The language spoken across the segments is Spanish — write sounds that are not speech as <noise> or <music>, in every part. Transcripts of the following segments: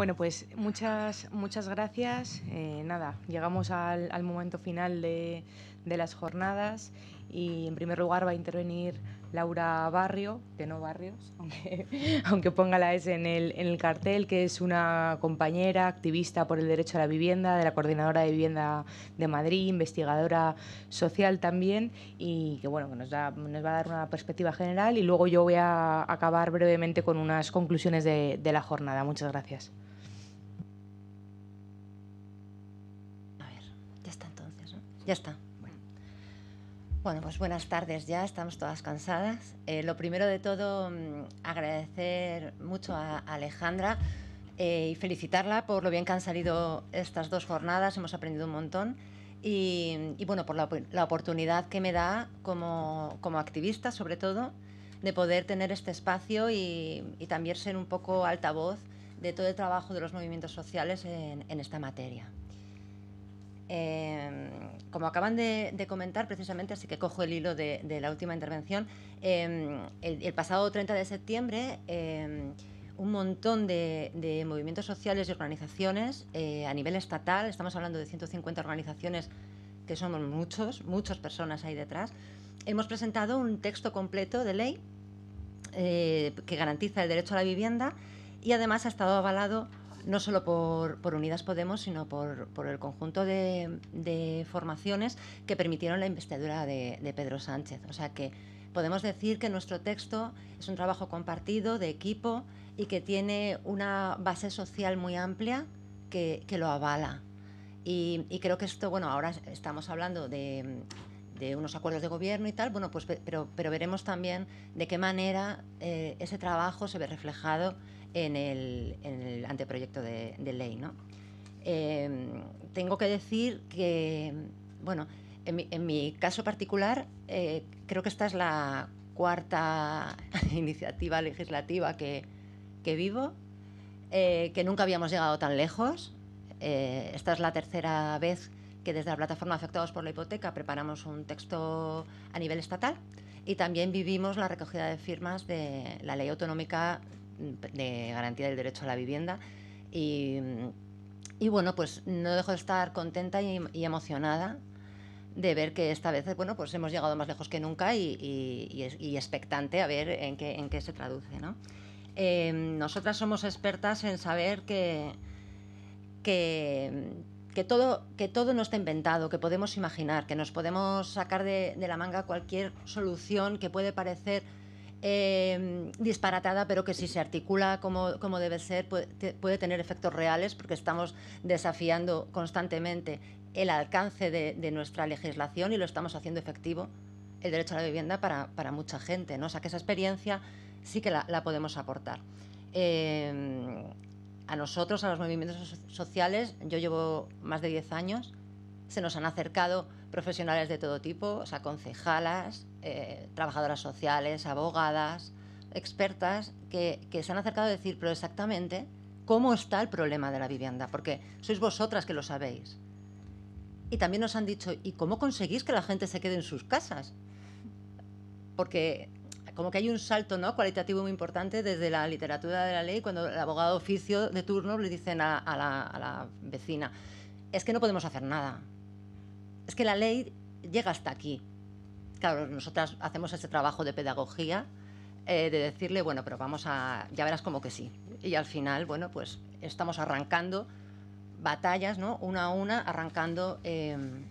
Bueno, pues muchas, muchas gracias. Eh, nada, llegamos al, momento final de, las jornadas y en primer lugar va a intervenir Laura Barrio, de No Barrios, <laughs> aunque, aunque ponga la S en el, cartel, que es una compañera activista por el derecho a la vivienda, de la Coordinadora de Vivienda de Madrid, investigadora social también, y que bueno, nos, nos va a dar una perspectiva general y luego yo voy a acabar brevemente con unas conclusiones de la jornada. Muchas gracias. Ya está. Bueno. pues buenas tardes ya, estamos todas cansadas. Eh, lo primero de todo, mm, agradecer mucho a Alejandra eh, y felicitarla por lo bien que han salido estas dos jornadas, hemos aprendido un montón. Y, bueno, por la, oportunidad que me da como, activista, sobre todo, de poder tener este espacio y, también ser un poco altavoz de todo el trabajo de los movimientos sociales en esta materia. Em, como acaban de, comentar precisamente, así que cojo el hilo de, la última intervención, em, el, pasado 30 de septiembre em, un montón de, movimientos sociales y organizaciones eh, a nivel estatal, estamos hablando de 150 organizaciones que somos muchos, muchas personas ahí detrás, hemos presentado un texto completo de ley eh, que garantiza el derecho a la vivienda y además ha estado avalado no solo por, por Unidas Podemos, sino por, por el conjunto de, de, formaciones que permitieron la investidura de, Pedro Sánchez. O sea que podemos decir que nuestro texto es un trabajo compartido, de equipo, y que tiene una base social muy amplia que, que lo avala. Y, y, creo que esto, bueno, ahora estamos hablando de, de, unos acuerdos de gobierno y tal, bueno, pues pero, pero veremos también de qué manera eh, ese trabajo se ve reflejado en el, anteproyecto de, ley. ¿no? Em, tengo que decir que, bueno, en mi, caso particular, eh, creo que esta es la cuarta <laughs> iniciativa legislativa que, vivo, eh, que nunca habíamos llegado tan lejos. Eh, esta es la tercera vez que desde la plataforma Afectados por la Hipoteca preparamos un texto a nivel estatal y también vivimos la recogida de firmas de la ley autonómica de garantía del derecho a la vivienda. Y, y bueno, pues no dejo de estar contenta y, emocionada de ver que esta vez, bueno, pues hemos llegado más lejos que nunca y, y expectante a ver en qué, en qué se traduce, em, nosotras somos expertas en saber que, que, que, todo, que todo no está inventado, que podemos imaginar, que nos podemos sacar de, de la manga cualquier solución que puede parecer Em, disparatada, pero que si se articula como, como debe ser, puede, tener efectos reales porque estamos desafiando constantemente el alcance de, nuestra legislación y lo estamos haciendo efectivo el derecho a la vivienda para, mucha gente. ¿no? O sea que esa experiencia sí que la, podemos aportar. Em, a nosotros, a los movimientos sociales, yo llevo más de 10 años se nos han acercado profesionales de todo tipo, o sea, concejalas, eh, trabajadoras sociales, abogadas, expertas, que, se han acercado a decir, pero exactamente, ¿cómo está el problema de la vivienda? Porque sois vosotras que lo sabéis. Y también nos han dicho, ¿y cómo conseguís que la gente se quede en sus casas? Porque como que hay un salto ¿no? cualitativo muy importante desde la literatura de la ley, cuando el abogado oficio de turno le dicen a la vecina, es que no podemos hacer nada, es que la ley llega hasta aquí. Claro, nosotras hacemos ese trabajo de pedagogía, eh, de decirle, bueno, pero vamos a, ya verás como que sí. Y al final, bueno, pues estamos arrancando batallas, ¿no? Una a una, arrancando em,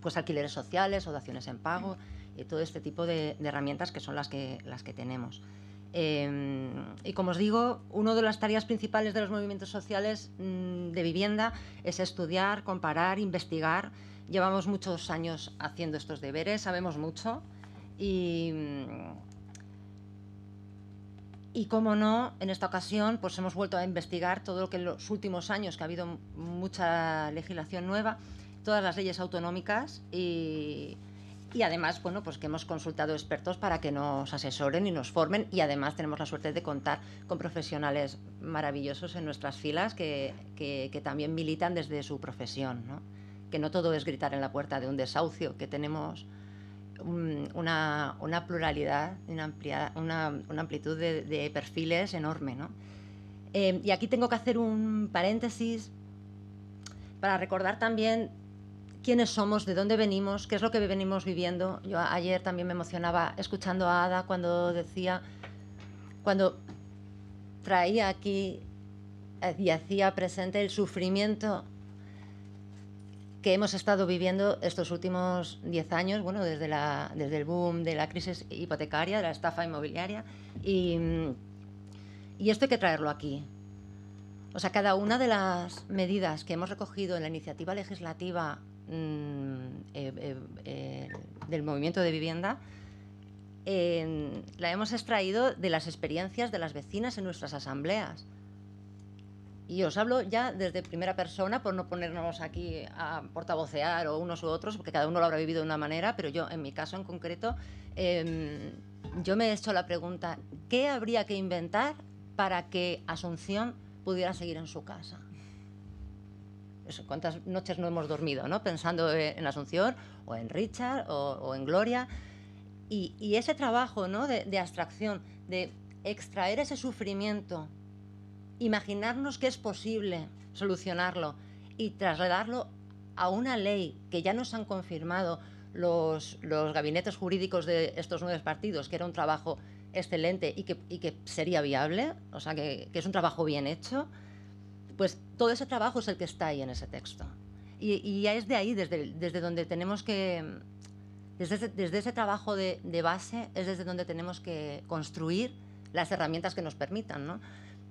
pues alquileres sociales o daciones en pago y todo este tipo de, herramientas que son las que, las que tenemos. Em, y como os digo, una de las tareas principales de los movimientos sociales mm, de vivienda es estudiar, comparar, investigar llevamos muchos años haciendo estos deberes, sabemos mucho y, y como no, en esta ocasión pues hemos vuelto a investigar todo lo que en los últimos años, que ha habido mucha legislación nueva, todas las leyes autonómicas y, además, bueno, pues que hemos consultado expertos para que nos asesoren y nos formen y además tenemos la suerte de contar con profesionales maravillosos en nuestras filas que, también militan desde su profesión, ¿no? que no todo es gritar en la puerta de un desahucio, que tenemos una, una, pluralidad, una, amplia, una, una amplitud de, perfiles enorme. ¿no? Em, y aquí tengo que hacer un paréntesis para recordar también quiénes somos, de dónde venimos, qué es lo que venimos viviendo. Yo ayer también me emocionaba escuchando a Ada cuando decía, cuando traía aquí eh, y hacía presente el sufrimiento que hemos estado viviendo estos últimos 10 años, bueno, desde, la, desde el boom de la crisis hipotecaria, de la estafa inmobiliaria, y, esto hay que traerlo aquí. O sea, cada una de las medidas que hemos recogido en la iniciativa legislativa mm, eh, eh, eh, del movimiento de vivienda, la hemos extraído de las experiencias de las vecinas en nuestras asambleas. Y os hablo ya desde primera persona, por no ponernos aquí a portavocear o unos u otros, porque cada uno lo habrá vivido de una manera, pero yo, en mi caso en concreto, em, yo me he hecho la pregunta, ¿qué habría que inventar para que Asunción pudiera seguir en su casa? ¿Cuántas noches no hemos dormido, no? Pensando eh, en Asunción, o en Richard, o, en Gloria. Y, ese trabajo, de abstracción, de extraer ese sufrimiento imaginarnos que es posible solucionarlo y trasladarlo a una ley que ya nos han confirmado los, gabinetes jurídicos de estos nueve partidos, que era un trabajo excelente y que, sería viable, o sea, que, es un trabajo bien hecho, pues todo ese trabajo es el que está ahí en ese texto. Y, es de ahí, desde, desde donde tenemos que, desde ese, trabajo de, de base, es desde donde tenemos que construir las herramientas que nos permitan, ¿no?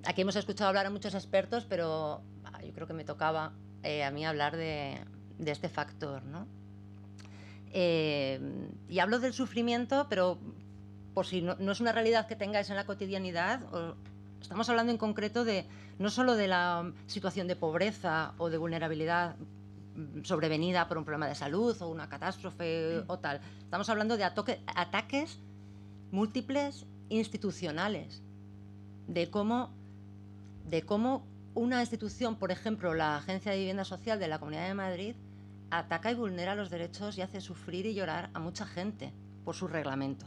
aquí hemos escuchado hablar a muchos expertos, pero ah, yo creo que me tocaba eh, a mí hablar de, este factor. ¿no? Eh, y hablo del sufrimiento, pero por si no, es una realidad que tengáis en la cotidianidad, estamos hablando en concreto de no solo de la situación de pobreza o de vulnerabilidad mm, sobrevenida por un problema de salud o una catástrofe o tal. Estamos hablando de ataques múltiples institucionales, de cómo de cómo una institución, por ejemplo, la Agencia de Vivienda Social de la Comunidad de Madrid, ataca y vulnera los derechos y hace sufrir y llorar a mucha gente por su reglamento.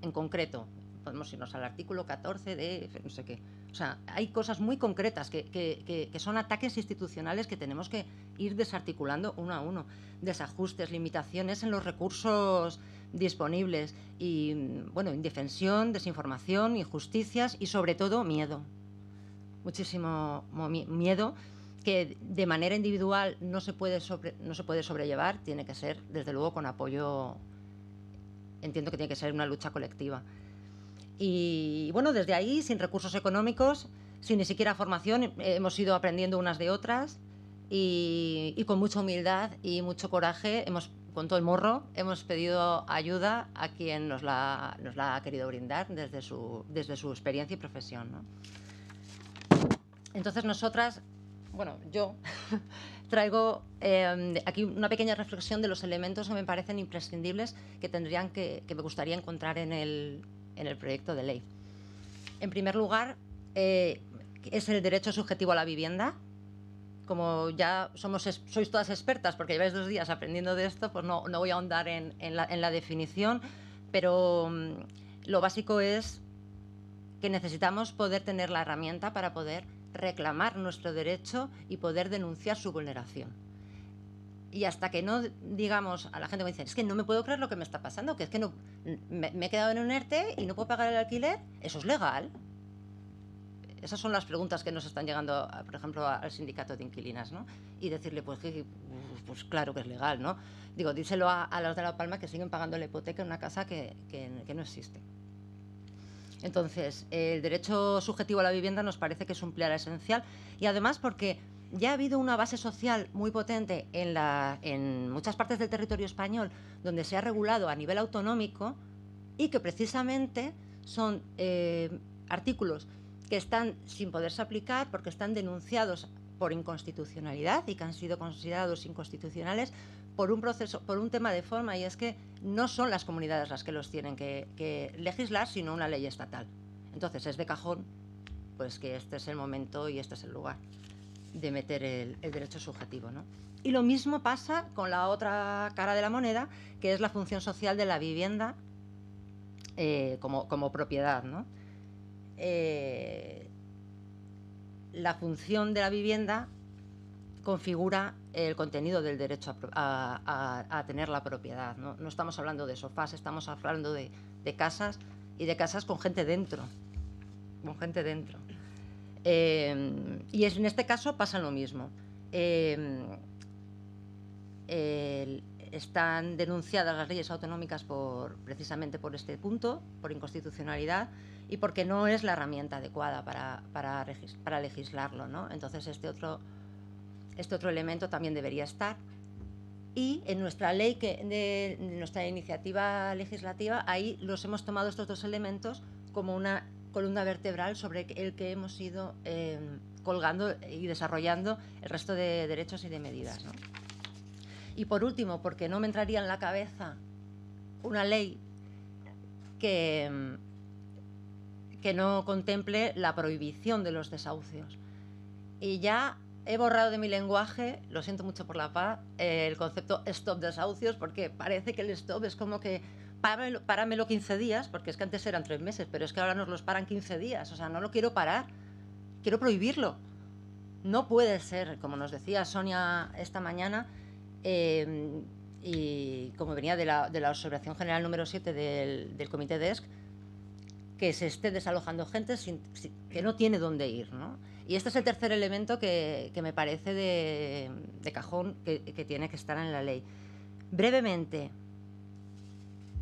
En concreto, podemos irnos al artículo 14 de no sé qué. O sea, hay cosas muy concretas que, que son ataques institucionales que tenemos que, ir desarticulando uno a uno. Desajustes, limitaciones en los recursos disponibles y, bueno, indefensión, desinformación, injusticias y, sobre todo, miedo. Muchísimo miedo que de manera individual no se puede, no se puede sobrellevar, tiene que ser, desde luego, con apoyo, entiendo que tiene que ser una lucha colectiva. Y bueno, desde ahí, sin recursos económicos, sin ni siquiera formación, hemos ido aprendiendo unas de otras y, con mucha humildad y mucho coraje, hemos, con todo el morro, hemos pedido ayuda a quien nos la, nos la ha querido brindar desde su, desde su experiencia y profesión. Entonces nosotras, bueno, yo <laughs> traigo em, aquí una pequeña reflexión de los elementos que me parecen imprescindibles que tendrían que, que me gustaría encontrar en el, en el, proyecto de ley. En primer lugar, eh, es el derecho subjetivo a la vivienda, como ya somos, sois todas expertas porque lleváis dos días aprendiendo de esto, pues no, voy a ahondar en, en, la, definición, pero mm, lo básico es que necesitamos poder tener la herramienta para poder reclamar nuestro derecho y poder denunciar su vulneración. Y hasta que no digamos a la gente, me dice es que no me puedo creer lo que me está pasando, que es que no, me, me he quedado en un ERTE y no puedo pagar el alquiler, eso es legal esas son las preguntas que nos están llegando, por ejemplo, al sindicato de inquilinas, ¿no? Y decirle, pues, pues, pues claro que es legal, ¿no? Digo, díselo a, los de La Palma que siguen pagando la hipoteca en una casa que, no existe. Entonces, el derecho subjetivo a la vivienda nos parece que es un pilar esencial y además porque ya ha habido una base social muy potente en, muchas partes del territorio español donde se ha regulado a nivel autonómico y que precisamente son eh, artículos que están sin poderse aplicar porque están denunciados por inconstitucionalidad y que han sido considerados inconstitucionales por un proceso, por un tema de forma, y es que no son las comunidades las que los tienen que, legislar, sino una ley estatal. Entonces es de cajón, pues que este es el momento y este es el lugar de meter el, derecho subjetivo. Y lo mismo pasa con la otra cara de la moneda, que es la función social de la vivienda eh, como, como, propiedad. ¿no? Eh, la función de la vivienda configura el contenido del derecho a, tener la propiedad. ¿no? estamos hablando de sofás, estamos hablando de, casas y de casas con gente dentro. Con gente dentro. Eh, y en este caso pasa lo mismo. Eh, están denunciadas las leyes autonómicas por, precisamente por este punto, por inconstitucionalidad, y porque no es la herramienta adecuada para, para, legislarlo. ¿no? Entonces, este otro, este otro elemento también debería estar. Y en nuestra ley, que, de, nuestra iniciativa legislativa, ahí los hemos tomado estos dos elementos como una columna vertebral sobre el que hemos ido em, colgando y desarrollando el resto de derechos y de medidas. Y por último, porque no me entraría en la cabeza una ley que, em, que no contemple la prohibición de los desahucios. Y ya he borrado de mi lenguaje, lo siento mucho por la paz, el concepto stop desahucios, porque parece que el stop es como que páramelo, 15 días, porque es que antes eran 3 meses, pero es que ahora nos los paran 15 días, o sea, no lo quiero parar, quiero prohibirlo. No puede ser, como nos decía Sonia esta mañana, eh, y como venía de la, Observación General número 7 del, del Comité DESC, e que se esté desalojando gente que no tiene dónde ir. Y este es el tercer elemento que, me parece de, cajón que, tiene que estar en la ley. Brevemente,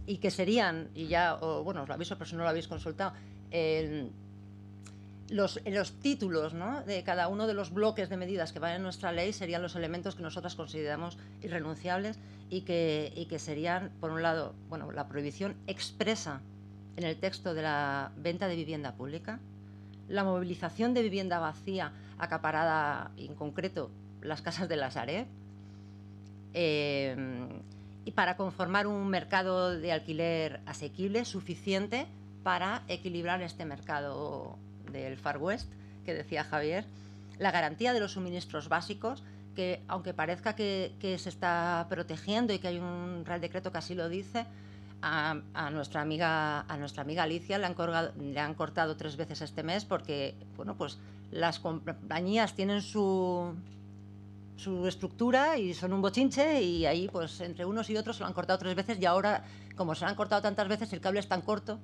y que serían, y ya, bueno, os lo aviso, pero si no lo habéis consultado, los, títulos de cada uno de los bloques de medidas que van en nuestra ley serían los elementos que nosotras consideramos irrenunciables y que, que serían, por un lado, bueno, la prohibición expresa en el texto de la venta de vivienda pública, la movilización de vivienda vacía acaparada, en concreto, las casas de las are eh, y para conformar un mercado de alquiler asequible suficiente para equilibrar este mercado del Far West, que decía Javier, la garantía de los suministros básicos, que aunque parezca que se está protegiendo y que hay un Real Decreto que así lo dice, a, nuestra amiga, a nuestra amiga Alicia le han, le han cortado tres veces este mes porque bueno, pues las compañías tienen su, su estructura y son un bochinche y ahí pues entre unos y otros se lo han cortado tres veces y ahora como se lo han cortado tantas veces el cable es tan corto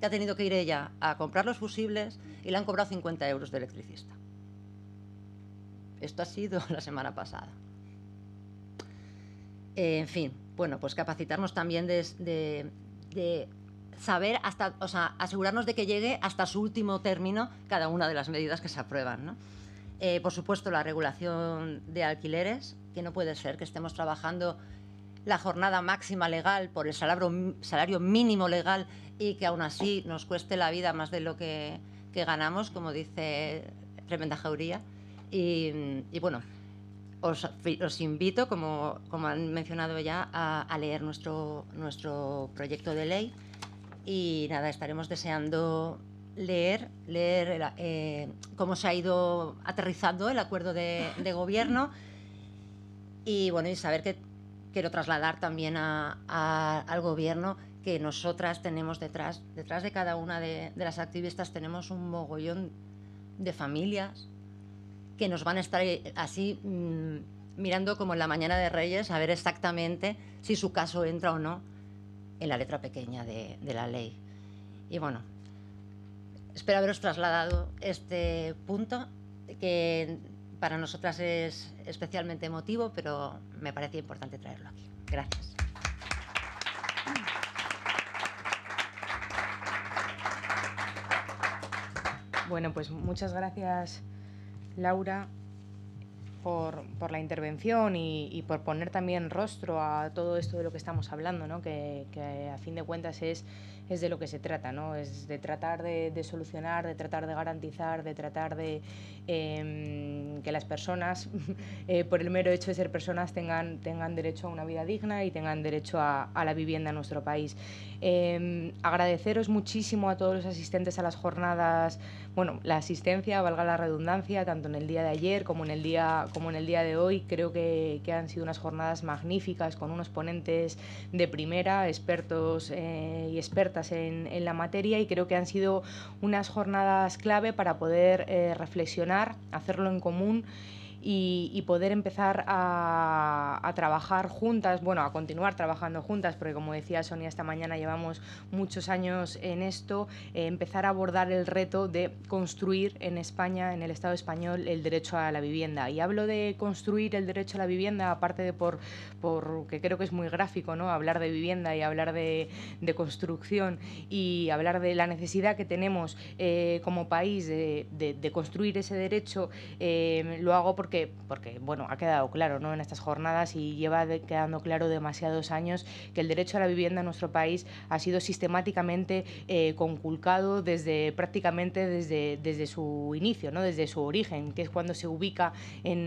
que ha tenido que ir ella a comprar los fusibles y le han cobrado 50 euros de electricista. Esto ha sido <laughs> la semana pasada. en fin, bueno, pues capacitarnos también de, saber hasta, o sea, asegurarnos de que llegue hasta su último término cada una de las medidas que se aprueban. Eh, por supuesto, la regulación de alquileres, que no puede ser que estemos trabajando la jornada máxima legal por el salario, mínimo legal y que aún así nos cueste la vida más de lo que, ganamos, como dice Tremenda Jauría. y bueno, os, invito, como, como, han mencionado ya, a, leer nuestro, nuestro proyecto de ley y nada, estaremos deseando leer, leer eh, cómo se ha ido aterrizando el acuerdo de, gobierno y bueno, y saber que quiero trasladar también al gobierno que nosotras tenemos detrás, detrás de cada una de, de las activistas tenemos un mogollón de familias, que nos van a estar eh, así mm, mirando como en la mañana de Reyes a ver exactamente si su caso entra o no en la letra pequeña de, de la ley. Y bueno, espero haberos trasladado este punto que para nosotras es especialmente emotivo, pero me parece importante traerlo aquí. Gracias. Bueno, pues muchas gracias Laura, por, por la intervención y, por poner también rostro a todo esto de lo que estamos hablando, ¿no? que a fin de cuentas es es de lo que se trata, ¿no? Es de tratar de, solucionar, de tratar de garantizar, de tratar de em, que las personas, <laughs> eh, por el mero hecho de ser personas, tengan, tengan derecho a una vida digna y tengan derecho a, la vivienda en nuestro país. Em, agradeceros muchísimo a todos los asistentes a las jornadas, bueno, la asistencia, valga la redundancia, tanto en el día de ayer como en el día, como en el día de hoy. Creo que han sido unas jornadas magníficas con unos ponentes de primera, expertos eh, y expertas en, la materia y creo que han sido unas jornadas clave para poder eh, reflexionar, hacerlo en común y, poder empezar a, trabajar juntas, bueno, a continuar trabajando juntas, porque como decía Sonia esta mañana, llevamos muchos años en esto, eh, empezar a abordar el reto de construir en España, en el Estado español, el derecho a la vivienda. Y hablo de construir el derecho a la vivienda, aparte de por, por que creo que es muy gráfico, ¿no? Hablar de vivienda y hablar de, construcción y hablar de la necesidad que tenemos eh, como país de, construir ese derecho, eh, lo hago porque porque, bueno, ha quedado claro ¿no? en estas jornadas y lleva quedando claro demasiados años que el derecho a la vivienda en nuestro país ha sido sistemáticamente eh, conculcado desde prácticamente desde, desde su inicio, ¿no? desde su origen, que es cuando se ubica en,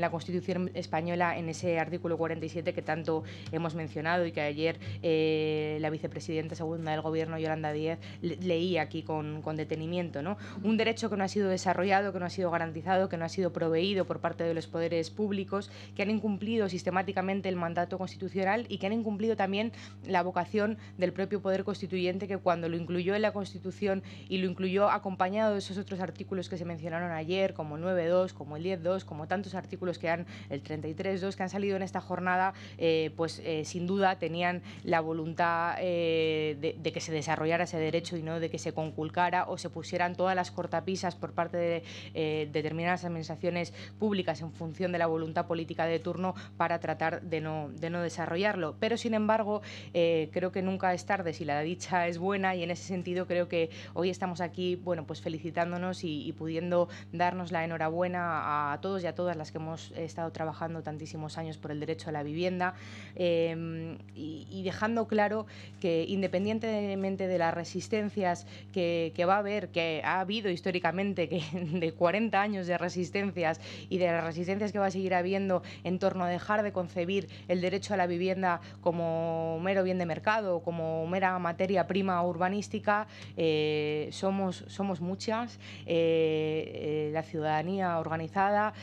la Constitución española en ese artículo 47 que tanto hemos mencionado y que ayer eh, la vicepresidenta segunda del Gobierno, Yolanda Díez, leía aquí con, con detenimiento. ¿no? Un derecho que no ha sido desarrollado, que no ha sido garantizado, que no ha sido proveído por parte de los poderes públicos, que han incumplido sistemáticamente el mandato constitucional y que han incumplido también la vocación del propio poder constituyente que cuando lo incluyó en la Constitución y lo incluyó acompañado de esos otros artículos que se mencionaron ayer, como el 9.2, como el 10.2, como tantos artículos que han, el 33.2, que han salido en esta jornada, eh, pues eh, sin duda tenían la voluntad eh, de, de, que se desarrollara ese derecho y no de que se conculcara o se pusieran todas las cortapisas por parte de determinadas administraciones públicas en función de la voluntad política de turno para tratar de no, desarrollarlo. Pero, sin embargo, eh, creo que nunca es tarde si la dicha es buena y en ese sentido creo que hoy estamos aquí bueno, pues felicitándonos y, pudiendo darnos la enhorabuena a todos y a todas las que hemos estado trabajando tantísimos años por el derecho a la vivienda eh, y, dejando claro que independientemente de las resistencias que, va a haber, que ha habido históricamente que, <laughs> de 40 años de resistencias y de las resistencias que va a seguir habiendo en torno a dejar de concebir el derecho a la vivienda como mero bien de mercado, como mera materia prima urbanística, eh, somos, somos muchas, eh, eh, la ciudadanía organizada,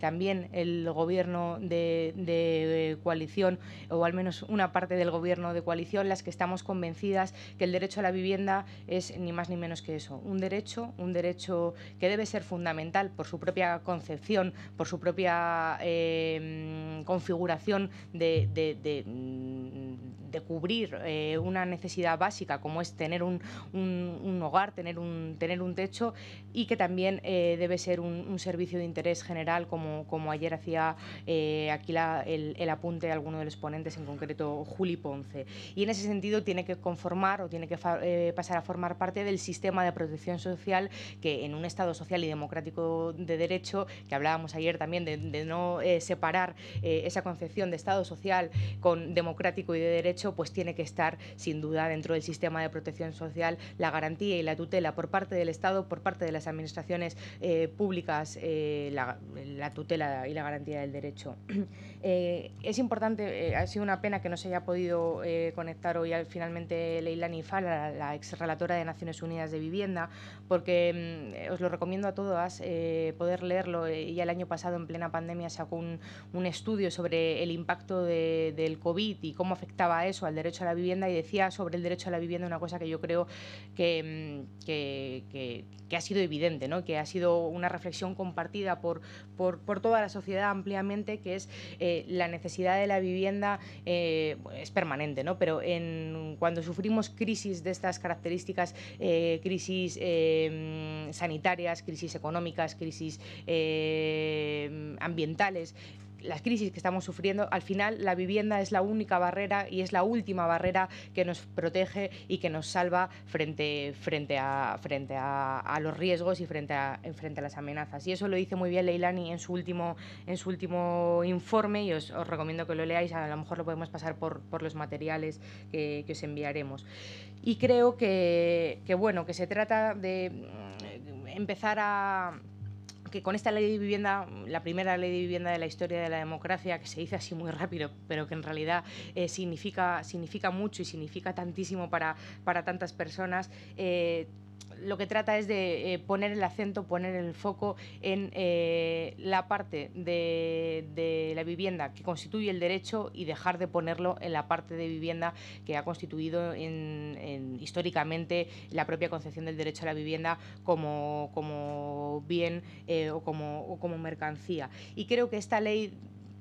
también el gobierno de, de coalición, o al menos una parte del gobierno de coalición, las que estamos convencidas que el derecho a la vivienda es ni más ni menos que eso, un derecho, un derecho que debe ser fundamental por su propia concepción por su propia eh, configuración de mm, de cubrir eh, una necesidad básica como es tener un, hogar, tener un, tener un techo y que también eh, debe ser un, servicio de interés general como, como ayer hacía eh, aquí el, apunte de alguno de los ponentes, en concreto Juli Ponce. Y en ese sentido tiene que conformar o tiene que pasar a formar parte del sistema de protección social que en un Estado social y democrático de derecho, que hablábamos ayer también de, de no separar esa concepción de Estado social con democrático y de derecho, pues tiene que estar sin duda dentro del sistema de protección social la garantía y la tutela por parte del Estado, por parte de las administraciones eh, públicas, eh, la, tutela y la garantía del derecho. <clears throat> Eh, es importante, ha sido una pena que no se haya podido conectar hoy al, finalmente Leila Nifal, la, la ex relatora de Naciones Unidas de Vivienda, porque mm, os lo recomiendo a todas poder leerlo. y el año pasado en plena pandemia sacó un, estudio sobre el impacto del COVID y cómo afectaba a eso, al derecho a la vivienda, y decía sobre el derecho a la vivienda una cosa que yo creo que, mm, ha sido evidente, que ha sido una reflexión compartida por, por, toda la sociedad ampliamente, que es eh, la necesidad de la vivienda eh, pues, es permanente, pero en, cuando sufrimos crisis de estas características, eh, crisis mm, sanitarias, crisis económicas, crisis mm, ambientales, las crisis que estamos sufriendo, al final la vivienda es la única barrera y es la última barrera que nos protege y que nos salva frente, frente, a, frente a, los riesgos y frente a, frente a las amenazas. Y eso lo dice muy bien Leilani en su último, en su último informe y os, recomiendo que lo leáis, a lo mejor lo podemos pasar por, por los materiales que, os enviaremos. Y creo que, bueno, que se trata de mm, empezar a que con esta ley de vivienda, la primera ley de vivienda de la historia de la democracia, que se dice así muy rápido, pero que en realidad eh, significa, significa mucho y significa tantísimo para, para tantas personas, eh, lo que trata es de eh, poner el acento, poner el foco en eh, la parte de, la vivienda que constituye el derecho y dejar de ponerlo en la parte de vivienda que ha constituido en, históricamente la propia concepción del derecho a la vivienda como, bien eh, o, como, o como mercancía. Y creo que esta ley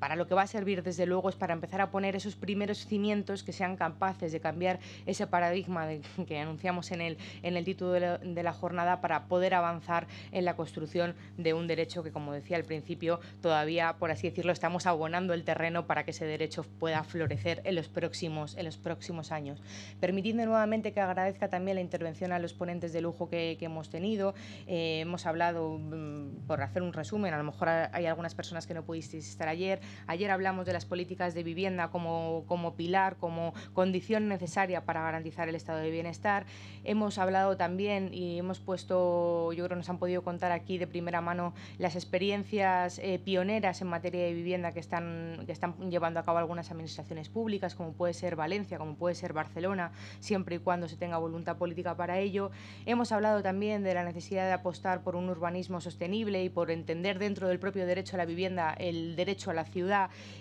para lo que va a servir desde luego es para empezar a poner esos primeros cimientos que sean capaces de cambiar ese paradigma que anunciamos en el, título de la, jornada para poder avanzar en la construcción de un derecho que, como decía al principio, todavía, por así decirlo, estamos abonando el terreno para que ese derecho pueda florecer en los próximos, en los próximos años. Permitidme nuevamente que agradezca también la intervención a los ponentes de lujo que, hemos tenido. Eh, hemos hablado, mm, por hacer un resumen, a lo mejor hay algunas personas que no pudisteis estar ayer, Ayer hablamos de las políticas de vivienda como, pilar, como condición necesaria para garantizar el estado de bienestar. Hemos hablado también y hemos puesto, yo creo nos han podido contar aquí de primera mano las experiencias eh, pioneras en materia de vivienda que están, que están llevando a cabo algunas administraciones públicas, como puede ser Valencia, como puede ser Barcelona, siempre y cuando se tenga voluntad política para ello. Hemos hablado también de la necesidad de apostar por un urbanismo sostenible y por entender dentro del propio derecho a la vivienda el derecho a la ciudad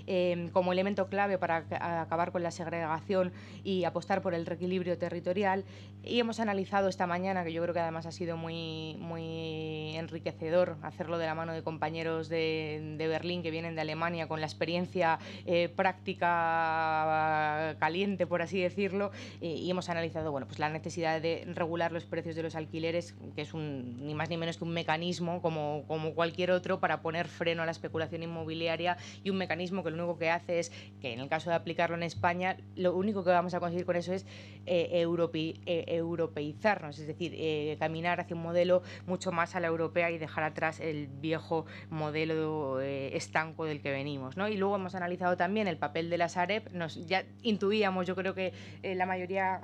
Em, como elemento clave para acabar con la segregación y apostar por el reequilibrio territorial. Y hemos analizado esta mañana, que yo creo que además ha sido muy, muy enriquecedor hacerlo de la mano de compañeros de, Berlín que vienen de Alemania con la experiencia eh, práctica caliente, por así decirlo, y, hemos analizado bueno, pues la necesidad de regular los precios de los alquileres, que es un, ni más ni menos que un mecanismo como, como cualquier otro para poner freno a la especulación inmobiliaria y un mecanismo que lo único que hace es que en el caso de aplicarlo en España, lo único que vamos a conseguir con eso es eh, eh, europeizarnos, es decir, eh, caminar hacia un modelo mucho más a la europea y dejar atrás el viejo modelo estanco del que venimos. Y luego hemos analizado también el papel de las AREP, nos, ya intuíamos, yo creo que la mayoría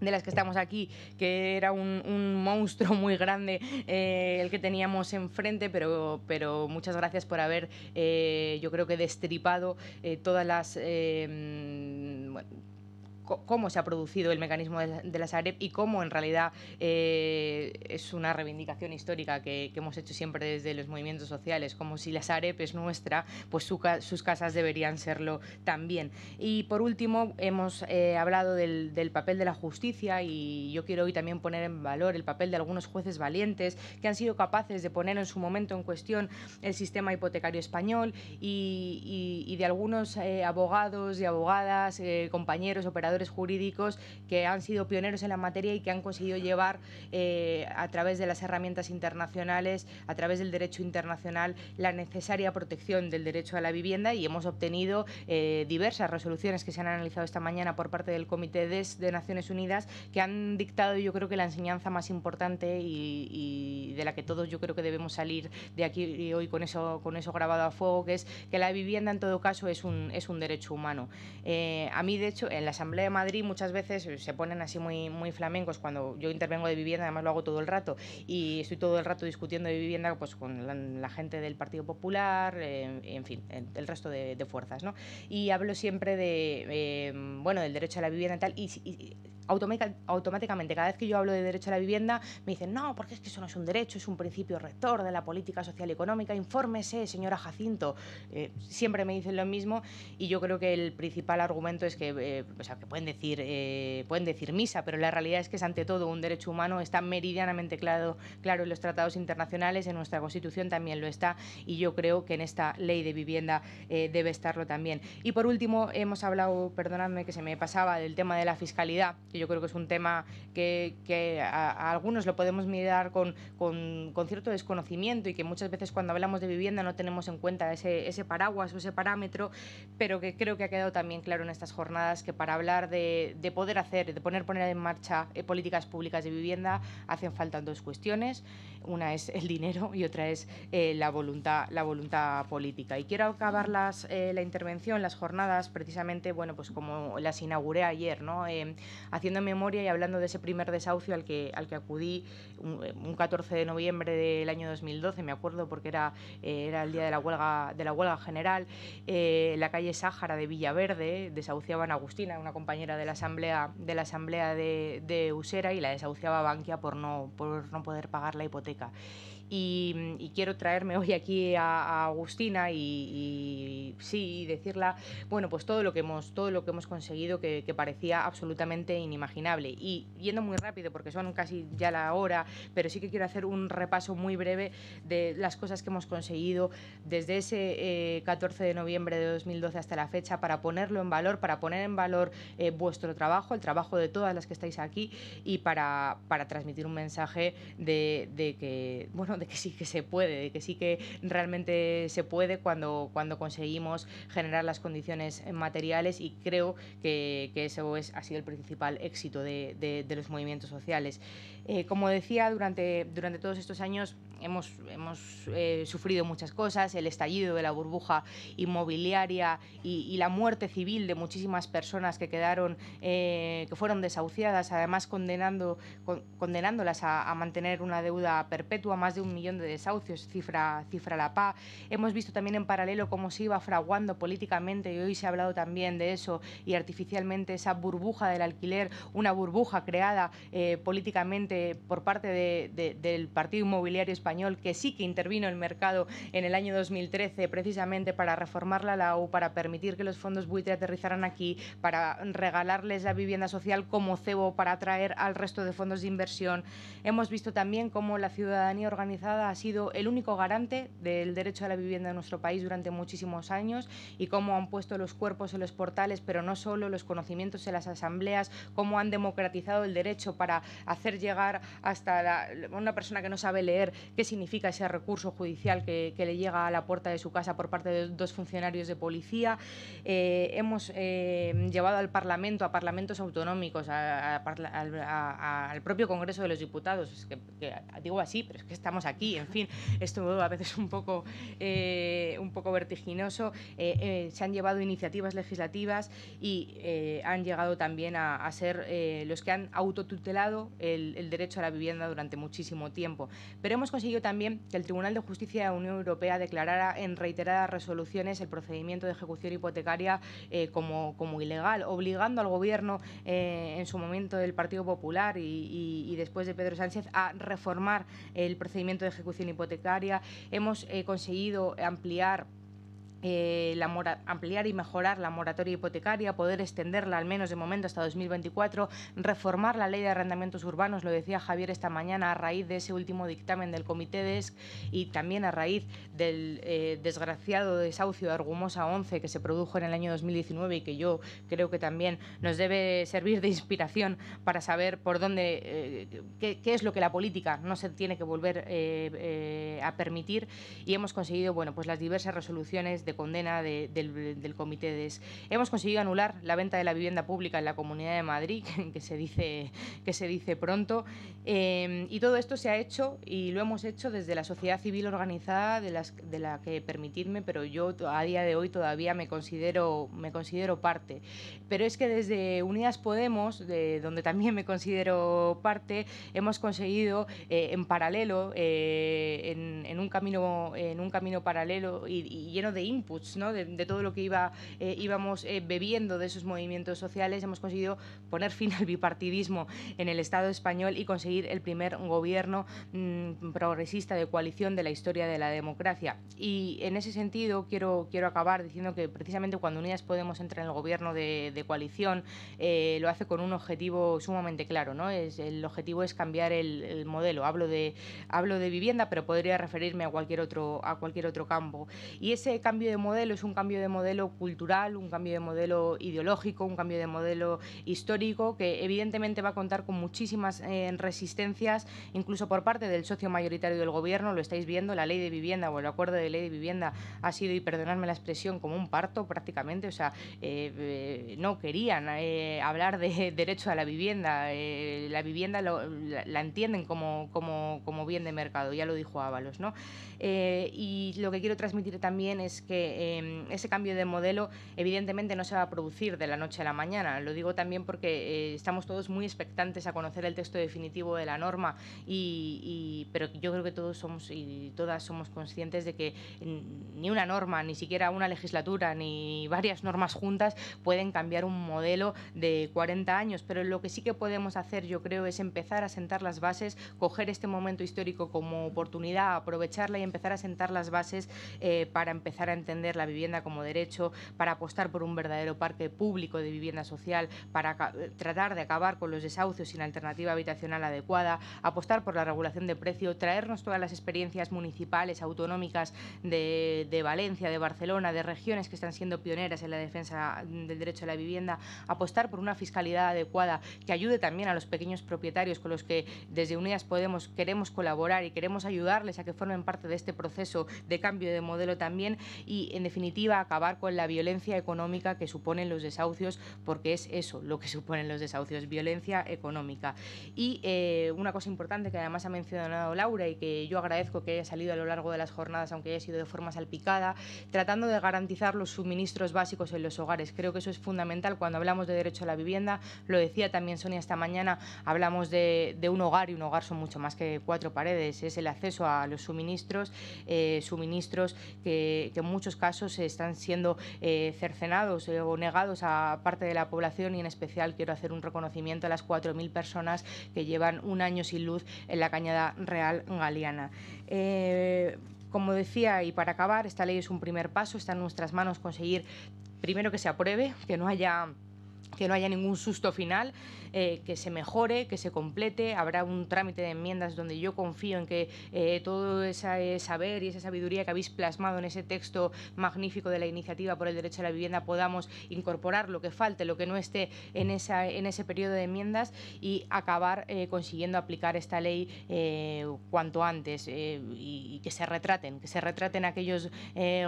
de las que estamos aquí, que era un, un monstruo muy grande eh, el que teníamos enfrente, pero, pero muchas gracias por haber, eh, yo creo que destripado eh, todas las cómo se ha producido el mecanismo de las AREP y cómo en realidad eh, es una reivindicación histórica que, hemos hecho siempre desde los movimientos sociales, como si las AREP es nuestra, pues sus casas deberían serlo también. Y por último, hemos eh, hablado del, papel de la justicia y yo quiero hoy también poner en valor el papel de algunos jueces valientes que han sido capaces de poner en su momento en cuestión el sistema hipotecario español y, de algunos eh, abogados y abogadas, compañeros, operadores, jurídicos que han sido pioneros en la materia y que han conseguido llevar eh, a través de las herramientas internacionales, a través del derecho internacional, la necesaria protección del derecho a la vivienda y hemos obtenido eh, diversas resoluciones que se han analizado esta mañana por parte del Comité de Naciones Unidas que han dictado yo creo que la enseñanza más importante y, de la que todos yo creo que debemos salir de aquí hoy con eso, con eso grabado a fuego, que es que la vivienda en todo caso es un, es un derecho humano. Eh, a mí, de hecho, en la Asamblea Madrid muchas veces eh, se ponen así muy, muy flamencos cuando yo intervengo de vivienda, además lo hago todo el rato, y estoy todo el rato discutiendo de vivienda pues, con la, gente del Partido Popular, eh, en fin, el, resto de, fuerzas. ¿no? Y hablo siempre de, eh, bueno, del derecho a la vivienda y tal, y automáticamente cada vez que yo hablo de derecho a la vivienda me dicen, no, porque es que eso no es un derecho, es un principio rector de la política social y económica, infórmese, señora Jacinto. Eh, siempre me dicen lo mismo y yo creo que el principal argumento es que, eh, pueden, decir, eh, pueden decir misa, pero la realidad es que es ante todo un derecho humano, está meridianamente claro, claro en los tratados internacionales, en nuestra Constitución también lo está y yo creo que en esta ley de vivienda debe estarlo también. Y por último, hemos hablado, perdonadme que se me pasaba, del tema de la fiscalidad yo creo que es un tema que, a, algunos lo podemos mirar con, cierto desconocimiento y que muchas veces cuando hablamos de vivienda no tenemos en cuenta ese, ese paraguas o ese parámetro, pero que creo que ha quedado también claro en estas jornadas que para hablar de, poder hacer, de poner, poner en marcha eh, políticas públicas de vivienda, hacen falta dos cuestiones. Una es el dinero y otra es eh, la, voluntad, la voluntad política. Y quiero acabar eh, la intervención, las jornadas, precisamente, bueno, pues como las inauguré ayer, ¿no? haciendo memoria y hablando de ese primer desahucio al que, al que acudí un, 14 de noviembre del año 2012, me acuerdo porque era, eh, era el día de la huelga, de la huelga general, eh, la calle Sáhara de Villaverde, desahuciaban a Agustina, una compañera de la asamblea de, la asamblea de, Usera, y la desahuciaba Bankia por no, por no poder pagar la hipoteca. Mm, y, quiero traerme hoy aquí a, Agustina y, y, sí, decirla, bueno, pues todo lo que hemos, todo lo que hemos conseguido que, parecía absolutamente inimaginable. Y yendo muy rápido, porque son casi ya la hora, pero sí que quiero hacer un repaso muy breve de las cosas que hemos conseguido desde ese 14 eh, de noviembre de 2012 hasta la fecha para ponerlo en valor, para poner en valor eh, vuestro trabajo, el trabajo de todas las que estáis aquí y para, para transmitir un mensaje de, que, bueno, de que sí que se puede, de que sí que realmente se puede cuando, cuando conseguimos generar las condiciones materiales y creo que, eso ha sido el principal éxito de, de, de los movimientos sociales. Eh, como decía, durante, durante todos estos años hemos, hemos eh, sufrido muchas cosas, el estallido de la burbuja inmobiliaria y, la muerte civil de muchísimas personas que quedaron, eh, que fueron desahuciadas, además condenando, condenándolas a, mantener una deuda perpetua, más de un millón de desahucios, cifra, cifra la PA. Hemos visto también en paralelo cómo se iba fraguando políticamente, y hoy se ha hablado también de eso, y artificialmente esa burbuja del alquiler, una burbuja creada políticamente eh, por parte del Partido Inmobiliario Español, que sí que intervino el mercado en el año 2013 precisamente para reformar la LAU, para permitir que los fondos buitre aterrizaran aquí, para regalarles la vivienda social como cebo, para atraer al resto de fondos de inversión. Hemos visto también cómo la ciudadanía organizada ha sido el único garante del derecho a la vivienda en nuestro país durante muchísimos años y cómo han puesto los cuerpos en los portales, pero no solo los conocimientos en las asambleas, cómo han democratizado el derecho para hacer llegar hasta una persona que no sabe leer qué significa ese recurso judicial que, le llega a la puerta de su casa por parte de dos funcionarios de policía. Eh, hemos eh, llevado al Parlamento, a parlamentos autonómicos, al propio Congreso de los Diputados, que, digo así, pero es que estamos aquí, en fin, <laughs> esto a veces un poco, eh, un poco vertiginoso. se han llevado iniciativas legislativas y han llegado también a, ser los que han autotutelado el derecho derecho a la vivienda durante muchísimo tiempo. Pero hemos conseguido también que el Tribunal de Justicia de la Unión Europea declarara en reiteradas resoluciones el procedimiento de ejecución hipotecaria eh, como, como ilegal, obligando al Gobierno eh, en su momento del Partido Popular y, después de Pedro Sánchez a reformar el procedimiento de ejecución hipotecaria. Hemos eh, conseguido ampliar eh, la ampliar y mejorar la moratoria hipotecaria, poder extenderla al menos de momento hasta 2024, reformar la ley de arrendamientos urbanos, lo decía Javier esta mañana a raíz de ese último dictamen del Comité DESC y también a raíz del eh, desgraciado desahucio de Argumosa 11 que se produjo en el año 2019 y que yo creo que también nos debe servir de inspiración para saber por dónde, eh, qué, qué, es lo que la política no se tiene que volver a permitir y hemos conseguido bueno, pues las diversas resoluciones de condena del, comité de Hemos conseguido anular la venta de la vivienda pública en la Comunidad de Madrid, <laughs> que se dice, que se dice pronto, em, y todo esto se ha hecho y lo hemos hecho desde la sociedad civil organizada, de, las, de la que permitidme, pero yo a día de hoy todavía me considero, me considero parte. Pero es que desde Unidas Podemos, de donde también me considero parte, hemos conseguido eh, en paralelo, eh, en, un camino, en un camino paralelo y, lleno de ¿no? de, todo lo que iba, eh, íbamos eh, bebiendo de esos movimientos sociales, hemos conseguido poner fin al bipartidismo en el Estado español y conseguir el primer gobierno mm, progresista de coalición de la historia de la democracia. Y en ese sentido quiero, quiero acabar diciendo que precisamente cuando Unidas Podemos entra en el gobierno de, coalición, eh, lo hace con un objetivo sumamente claro, ¿no? Es, el objetivo es cambiar el, el modelo. Hablo de, hablo de vivienda, pero podría referirme a cualquier otro, a cualquier otro campo. Y ese cambio de modelo, es un cambio de modelo cultural, un cambio de modelo ideológico, un cambio de modelo histórico, que evidentemente va a contar con muchísimas eh, resistencias, incluso por parte del socio mayoritario del Gobierno, lo estáis viendo, la ley de vivienda o el acuerdo de ley de vivienda ha sido, y perdonadme la expresión, como un parto prácticamente, o sea, eh, eh, no querían hablar de derecho a la vivienda, la vivienda la, entienden como, como, como bien de mercado, ya lo dijo Ábalos, ¿no? y lo que quiero transmitir también es que Em, ese cambio de modelo evidentemente no se va a producir de la noche a la mañana. Lo digo también porque eh, estamos todos muy expectantes a conocer el texto definitivo de la norma, y, pero yo creo que todos somos y todas somos conscientes de que ni una norma, ni siquiera una legislatura, ni varias normas juntas pueden cambiar un modelo de 40 años. Pero lo que sí que podemos hacer, yo creo, es empezar a sentar las bases, coger este momento histórico como oportunidad, aprovecharla y empezar a sentar las bases eh, para empezar a entender entender la vivienda como derecho, para apostar por un verdadero parque público de vivienda social, para tratar de acabar con los desahucios sin alternativa habitacional adecuada, apostar por la regulación de precio, traernos todas las experiencias municipales, autonómicas de, Valencia, de Barcelona, de regiones que están siendo pioneras en la defensa del derecho a la vivienda, apostar por una fiscalidad adecuada que ayude también a los pequeños propietarios con los que desde Unidas Podemos queremos colaborar y queremos ayudarles a que formen parte de este proceso de cambio de modelo también y y, en definitiva, acabar con la violencia económica que suponen los desahucios, porque es eso lo que <laughs> suponen los desahucios, violencia económica. Y eh, una cosa importante que además ha mencionado Laura y que yo agradezco que haya salido a lo largo de las jornadas, aunque haya sido de forma salpicada, tratando de garantizar los suministros básicos en los hogares. Creo que eso es fundamental cuando hablamos de derecho a la vivienda. Lo decía también Sonia esta mañana, hablamos de, un hogar y un hogar son mucho más que cuatro paredes, es el acceso a los suministros, eh, suministros que muchos casos están siendo eh, cercenados eh, o negados a parte de la población y en especial quiero hacer un reconocimiento a las 4.000 personas que llevan un año sin luz en la Cañada Real Galeana. Eh, como decía, y para acabar, esta ley es un primer paso, está en nuestras manos conseguir primero que se apruebe, que no haya que no haya ningún susto final, eh, que se mejore, que se complete. Habrá un trámite de enmiendas donde yo confío en que eh, todo ese eh, saber y esa sabiduría que habéis plasmado en ese texto magnífico de la iniciativa por el derecho a la vivienda podamos incorporar lo que falte, lo que no esté en, esa, en ese periodo de enmiendas y acabar consiguiendo aplicar esta ley cuanto antes y, que se retraten, que se retraten aquellos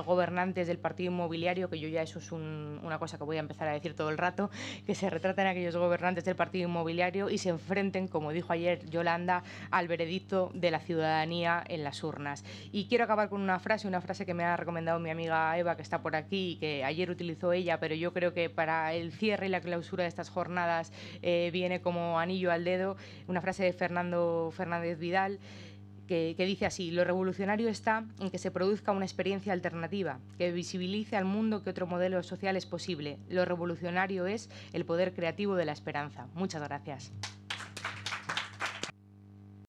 gobernantes del partido inmobiliario, que yo ya eso es una cosa que voy a empezar a decir todo el rato, que se retraten aquellos gobernantes del partido inmobiliario y se enfrenten, como dijo ayer Yolanda, al veredicto de la ciudadanía en las urnas. Y quiero acabar con una frase, una frase que me ha recomendado mi amiga Eva, que está por aquí y que ayer utilizó ella, pero yo creo que para el cierre y la clausura de estas jornadas eh, viene como anillo al dedo, una frase de Fernando Fernández Vidal que, dice así, lo revolucionario está en que se produzca una experiencia alternativa, que visibilice al mundo que otro modelo social es posible. Lo revolucionario es el poder creativo de la esperanza. Muchas gracias.